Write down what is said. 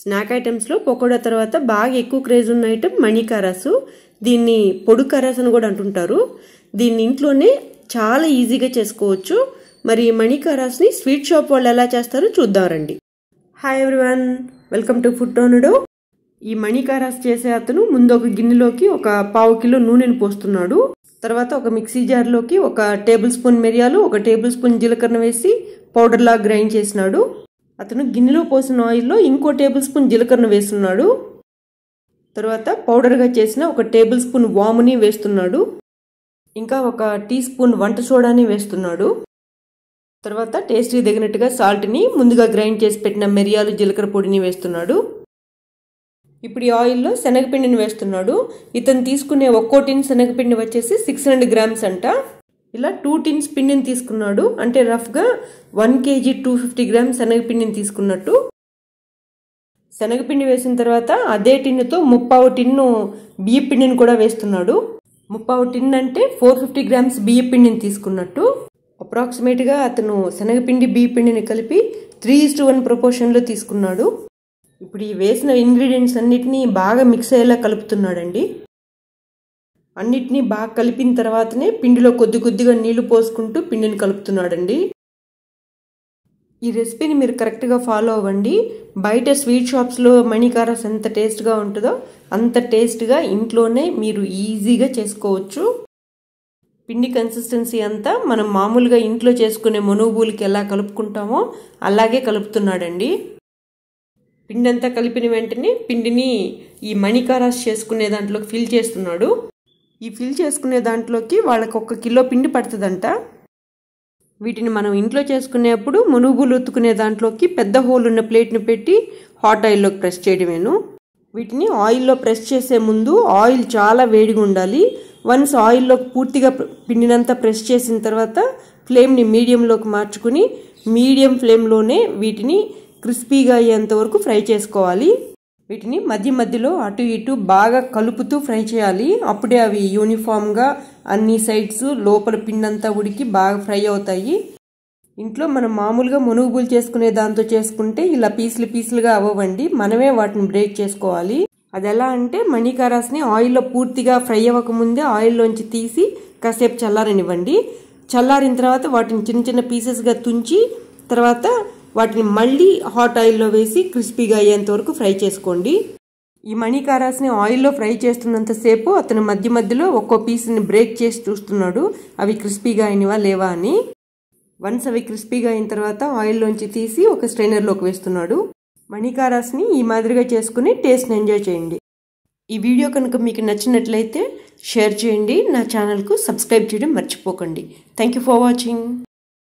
snack ఐటమ్స్లో pakoda తర్వాత బాగా ఎక్కువ క్రేజ్ ఉన్న ఐటమ్ మణికారాసు దీన్ని పొడు కరాస్ అని కూడా అంటుంటారు దీన్ని ఇంట్లోనే చాలా ఈజీగా చేసుకోవచ్చు మరి మణికారాస్ని స్వీట్ షాప్ వాళ్ళు ఎలా చేస్తారో చూద్దాం hi everyone welcome to food టోనుడు ఈ మణికారాస్ చేసే అతను ముందు ఒక గిన్నెలోకి ఒక పావు కిలో నూనెను పోస్తున్నాడు తర్వాత ఒక మిక్సీ జార్లోకి ఒక టేబుల్ స్పూన్ మిరియాలు ఒక టేబుల్ స్పూన్ జీలకర్ర వేసి పౌడర్లా గ్రైండ్ చేసినాడు అతను గిన్నెలో పోసిన ఆయిల్లో ఇంకో టేబుల్ స్పూన్ జీలకర్రను వేస్తున్నాడు తర్వాత పౌడర్గా చేసిన ఒక టేబుల్ స్పూన్ వాముని వేస్తున్నాడు ఇంకా ఒక టీ స్పూన్ వంట సోడాని వేస్తున్నాడు తర్వాత టేస్టీ తగినట్టుగా సాల్ట్ని ముందుగా గ్రైండ్ చేసి పెట్టిన మిరియాలు జీలకర్ర పొడిని వేస్తున్నాడు ఇప్పుడు ఈ ఆయిల్లో శనగపిండిని వేస్తున్నాడు ఇతను తీసుకునే ఒక్కోటిని శనగపిండి వచ్చేసి సిక్స్ హండ్రెడ్ గ్రామ్స్ అంట ఇలా టూ టిన్స్ పిండిని తీసుకున్నాడు అంటే రఫ్గా one kg two fifty grams శనగపిండిని తీసుకున్నట్టు శనగపిండి వేసిన తర్వాత అదే టిన్నుతో ముప్పావు టిన్ను బియ్య పిండిని కూడా వేస్తున్నాడు ముప్పావు టిన్ అంటే ఫోర్ ఫిఫ్టీ గ్రామ్స్ బియ్య పిండిని తీసుకున్నట్టు అప్రాక్సిమేట్గా అతను శనగపిండి బియ్య పిండిని కలిపి త్రీ ఇస్ టు వన్ ప్రపోర్షన్లో తీసుకున్నాడు ఇప్పుడు ఈ వేసిన ఇంగ్రీడియంట్స్ అన్నిటినీ బాగా మిక్స్ అయ్యేలా కలుపుతున్నాడండి అన్నిటినీ బాగా కలిపిన తర్వాతనే పిండిలో కొద్ది కొద్దిగా నీళ్లు పోసుకుంటూ పిండిని కలుపుతున్నాడండి ఈ రెసిపీని మీరు కరెక్ట్గా ఫాలో అవ్వండి బయట స్వీట్ షాప్స్లో మణికారస్ ఎంత టేస్ట్గా ఉంటుందో అంత టేస్ట్గా ఇంట్లోనే మీరు ఈజీగా చేసుకోవచ్చు పిండి కన్సిస్టెన్సీ అంతా మనం మామూలుగా ఇంట్లో చేసుకునే మనోబూలికి ఎలా కలుపుకుంటామో అలాగే కలుపుతున్నాడండి పిండి అంతా కలిపిన వెంటనే పిండిని ఈ మణికారాస్ చేసుకునే దాంట్లోకి ఫిల్ చేస్తున్నాడు ఈ ఫిల్ చేసుకునే దాంట్లోకి వాళ్ళకి ఒక కిలో పిండి పడుతుందంట వీటిని మనం ఇంట్లో చేసుకునేప్పుడు మునుగులు ఉత్తుకునే దాంట్లోకి పెద్ద హోల్ ఉన్న ప్లేట్ని పెట్టి హాట్ ఆయిల్లోకి ప్రెస్ చేయడమేను వీటిని ఆయిల్లో ప్రెస్ చేసే ముందు ఆయిల్ చాలా వేడిగా ఉండాలి వన్స్ ఆయిల్లో పూర్తిగా పిండినంతా ప్రెస్ చేసిన తర్వాత ఫ్లేమ్ని మీడియంలోకి మార్చుకుని మీడియం ఫ్లేమ్లోనే వీటిని క్రిస్పీగా అయ్యేంత వరకు ఫ్రై చేసుకోవాలి వీటిని మధ్య మధ్యలో అటు ఇటు బాగా కలుపుతూ ఫ్రై చేయాలి అప్పుడే అవి యూనిఫామ్గా అన్ని సైడ్స్ లోపల పిండంతా ఉడికి బాగా ఫ్రై అవుతాయి ఇంట్లో మనం మామూలుగా మునుగుబులు చేసుకునే దాంతో చేసుకుంటే ఇలా పీసులు పీసులుగా అవ్వండి మనమే వాటిని బ్రేక్ చేసుకోవాలి అది ఎలా అంటే మణికారాస్ని ఆయిల్లో పూర్తిగా ఫ్రై అవ్వకముందే ఆయిల్లోంచి తీసి కాసేపు చల్లారనివ్వండి చల్లారిన తర్వాత వాటిని చిన్న చిన్న పీసెస్గా తుంచి తర్వాత వాటిని మళ్ళీ హాట్ ఆయిల్లో వేసి క్రిస్పీగా అయ్యేంత వరకు ఫ్రై చేసుకోండి ఈ మణికారాస్ని ఆయిల్లో ఫ్రై చేస్తున్నంతసేపు అతను మధ్య మధ్యలో ఒక్కో పీస్ని బ్రేక్ చేసి చూస్తున్నాడు అవి క్రిస్పీగా అయినవా లేవా అని వన్స్ అవి క్రిస్పీగా అయిన తర్వాత ఆయిల్లోంచి తీసి ఒక స్ట్రైనర్లోకి వేస్తున్నాడు మణికారాస్ని ఈ మాదిరిగా చేసుకుని టేస్ట్ని ఎంజాయ్ చేయండి ఈ వీడియో కనుక మీకు నచ్చినట్లయితే షేర్ చేయండి నా ఛానల్కు సబ్స్క్రైబ్ చేయడం మర్చిపోకండి థ్యాంక్ యూ ఫర్ వాచింగ్